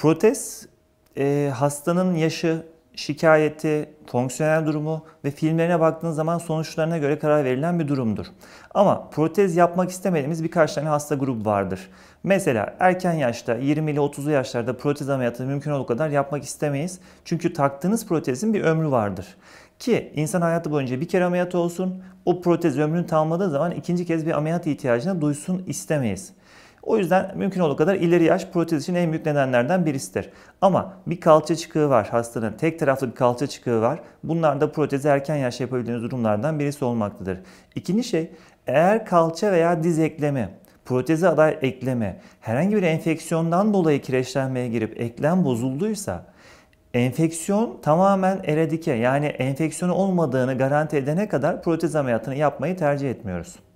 Protez e, hastanın yaşı, şikayeti, fonksiyonel durumu ve filmlerine baktığınız zaman sonuçlarına göre karar verilen bir durumdur. Ama protez yapmak istemediğimiz birkaç tane hasta grubu vardır. Mesela erken yaşta 20 ile 30'lu yaşlarda protez ameliyatı mümkün olduğu kadar yapmak istemeyiz. Çünkü taktığınız protezin bir ömrü vardır. Ki insan hayatı boyunca bir kere ameliyat olsun, o protez ömrünü tamamladığı zaman ikinci kez bir ameliyat ihtiyacına duysun istemeyiz. O yüzden mümkün olduğu kadar ileri yaş protez için en büyük nedenlerden birisidir. Ama bir kalça çıkığı var hastanın, tek taraflı bir kalça çıkığı var. Bunlar da protezi erken yaş yapabildiğiniz durumlardan birisi olmaktadır. İkinci şey, eğer kalça veya diz eklemi proteze aday ekleme herhangi bir enfeksiyondan dolayı kireçlenmeye girip eklem bozulduysa enfeksiyon tamamen eradike yani enfeksiyonu olmadığını garanti edene kadar protez ameliyatını yapmayı tercih etmiyoruz.